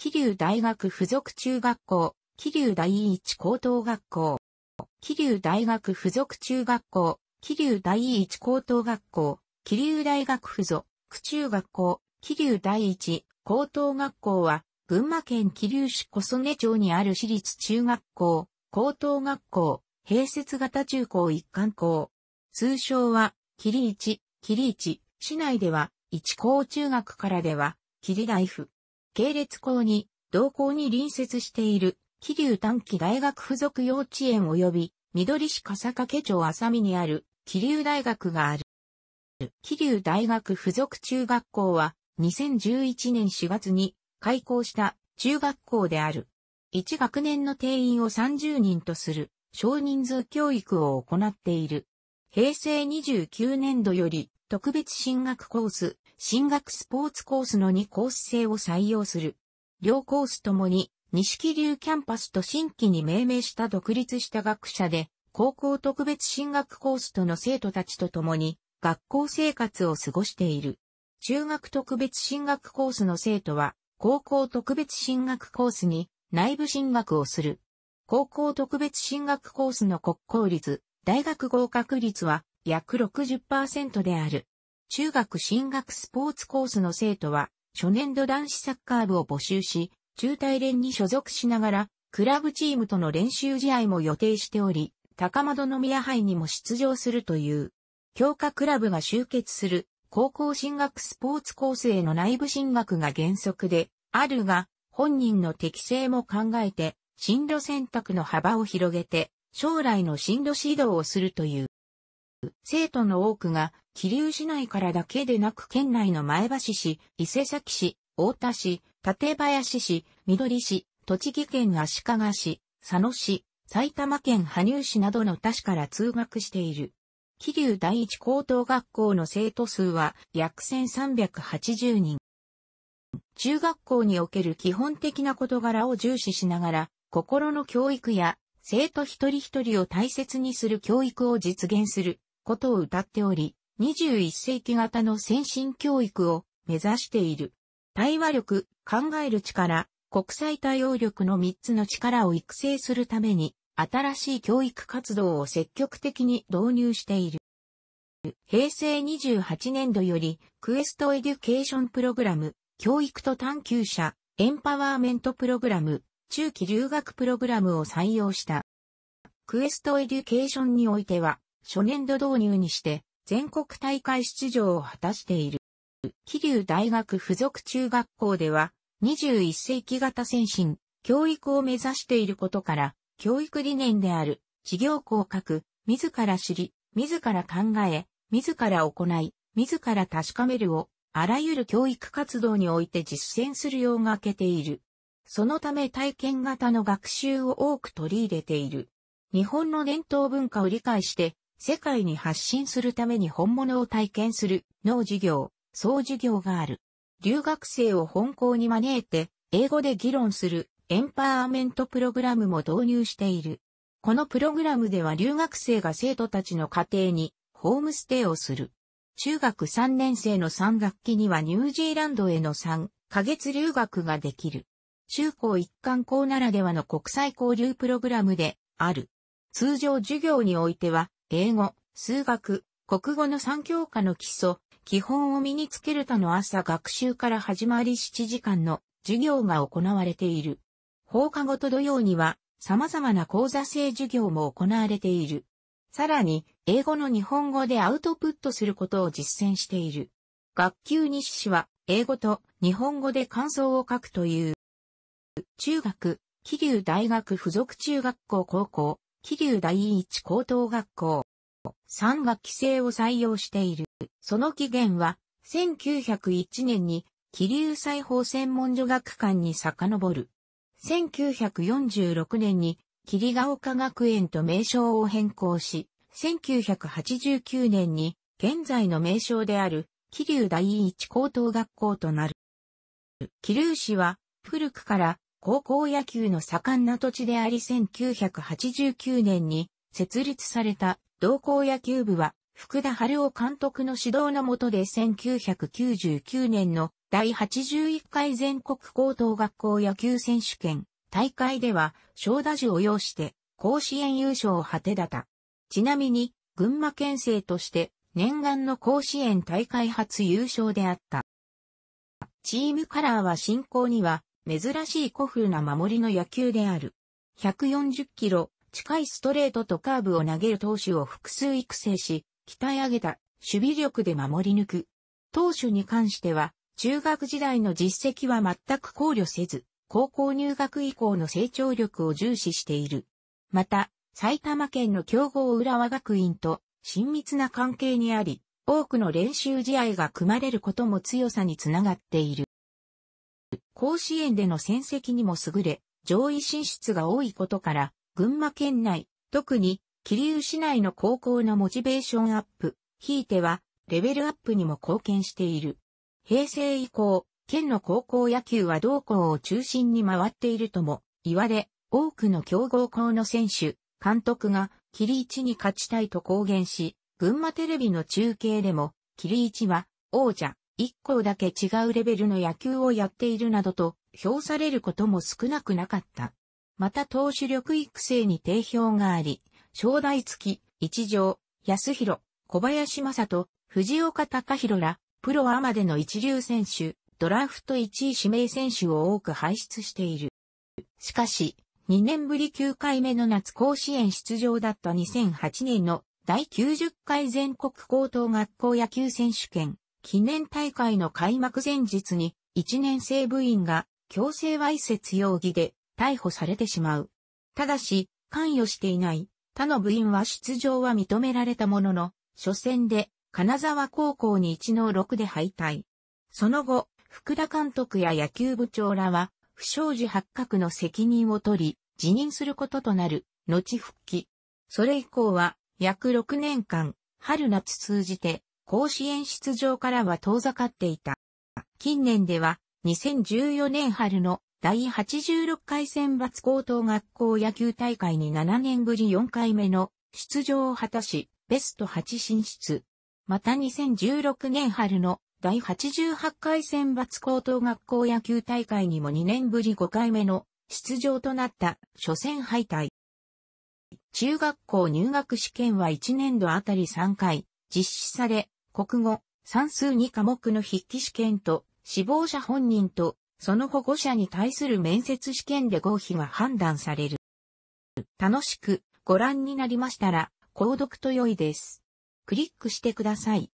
桐生大学附属中学校、桐生第一高等学校、桐生大学附属中学校、桐生第一高等学校、桐生大学附属、中学校、桐生第一高等学校は、群馬県桐生市小曽根町にある私立中学校、高等学校、併設型中高一貫校。通称は、桐市、桐市、市内では、一高中学からでは、桐大フ。系列校に、同校に隣接している、桐生短期大学附属幼稚園及び、緑市笠掛町浅見にある、桐生大学がある。桐生大学附属中学校は、2011年4月に、開校した、中学校である。1学年の定員を30人とする、少人数教育を行っている。平成29年度より特別進学コース、進学スポーツコースの2コース制を採用する。両コースともに、西流キャンパスと新規に命名した独立した学者で、高校特別進学コースとの生徒たちと共に、学校生活を過ごしている。中学特別進学コースの生徒は、高校特別進学コースに内部進学をする。高校特別進学コースの国公立、大学合格率は約60%である。中学進学スポーツコースの生徒は、初年度男子サッカー部を募集し、中大連に所属しながら、クラブチームとの練習試合も予定しており、高円宮杯にも出場するという、強化クラブが集結する高校進学スポーツコースへの内部進学が原則で、あるが、本人の適性も考えて、進路選択の幅を広げて、将来の進路指導をするという。生徒の多くが、桐生市内からだけでなく県内の前橋市、伊勢崎市、大田市、館林市、緑市、栃木県足利市、佐野市、埼玉県羽生市などの他市から通学している。桐生第一高等学校の生徒数は約1380人。中学校における基本的な事柄を重視しながら、心の教育や生徒一人一人を大切にする教育を実現することを謳っており、21世紀型の先進教育を目指している。対話力、考える力、国際対応力の3つの力を育成するために、新しい教育活動を積極的に導入している。平成28年度より、クエストエデュケーションプログラム、教育と探求者、エンパワーメントプログラム、中期留学プログラムを採用した。クエストエデュケーションにおいては、初年度導入にして、全国大会出場を果たしている。桐生大学附属中学校では、21世紀型先進、教育を目指していることから、教育理念である、事業項格、自ら知り、自ら考え、自ら行い、自ら確かめるを、あらゆる教育活動において実践するようがけている。そのため体験型の学習を多く取り入れている。日本の伝統文化を理解して、世界に発信するために本物を体験する、農事業、総事業がある。留学生を本校に招いて、英語で議論する、エンパワーメントプログラムも導入している。このプログラムでは留学生が生徒たちの家庭に、ホームステイをする。中学3年生の3学期にはニュージーランドへの3ヶ月留学ができる。中高一貫校ならではの国際交流プログラムである。通常授業においては、英語、数学、国語の3教科の基礎、基本を身につける他の朝学習から始まり7時間の授業が行われている。放課後と土曜には様々な講座制授業も行われている。さらに、英語の日本語でアウトプットすることを実践している。学級日誌は、英語と日本語で感想を書くという。中学、気流大学附属中学校高校、気流第一高等学校。3学期制を採用している。その期限は、1901年に、気流裁縫専門女学館に遡る。1946年に、霧ヶ丘学園と名称を変更し、1989年に、現在の名称である、気流第一高等学校となる。気流市は、古くから、高校野球の盛んな土地であり1989年に設立された同校野球部は福田春夫監督の指導のもとで1999年の第81回全国高等学校野球選手権大会では小打樹を要して甲子園優勝を果てだった。ちなみに群馬県勢として念願の甲子園大会初優勝であった。チームカラーは進行には珍しい古風な守りの野球である。140キロ近いストレートとカーブを投げる投手を複数育成し、鍛え上げた守備力で守り抜く。投手に関しては、中学時代の実績は全く考慮せず、高校入学以降の成長力を重視している。また、埼玉県の強豪浦和学院と親密な関係にあり、多くの練習試合が組まれることも強さにつながっている。甲子園での戦績にも優れ、上位進出が多いことから、群馬県内、特に桐生市内の高校のモチベーションアップ、ひいてはレベルアップにも貢献している。平成以降、県の高校野球は同校を中心に回っているとも言われ、多くの強豪校の選手、監督が霧一に勝ちたいと公言し、群馬テレビの中継でも、霧一は王者、一校だけ違うレベルの野球をやっているなどと評されることも少なくなかった。また投手力育成に定評があり、正代月、一条、安弘、小林正人、藤岡隆弘ら、プロアマでの一流選手、ドラフト1位指名選手を多く輩出している。しかし、2年ぶり9回目の夏甲子園出場だった2008年の第90回全国高等学校野球選手権記念大会の開幕前日に、一年生部員が強制わいせつ容疑で逮捕されてしまう。ただし、関与していない他の部員は出場は認められたものの、初戦で金沢高校に1の6で敗退。その後、福田監督や野球部長らは、不祥事発覚の責任を取り、辞任することとなる、後復帰。それ以降は、約6年間、春夏通じて、甲子園出場からは遠ざかっていた。近年では2014年春の第86回選抜高等学校野球大会に7年ぶり4回目の出場を果たし、ベスト8進出。また2016年春の第88回選抜高等学校野球大会にも2年ぶり5回目の出場となった初戦敗退。中学校入学試験は1年度あたり3回実施され、国語、算数2科目の筆記試験と、死亡者本人と、その保護者に対する面接試験で合否が判断される。楽しくご覧になりましたら、購読と良いです。クリックしてください。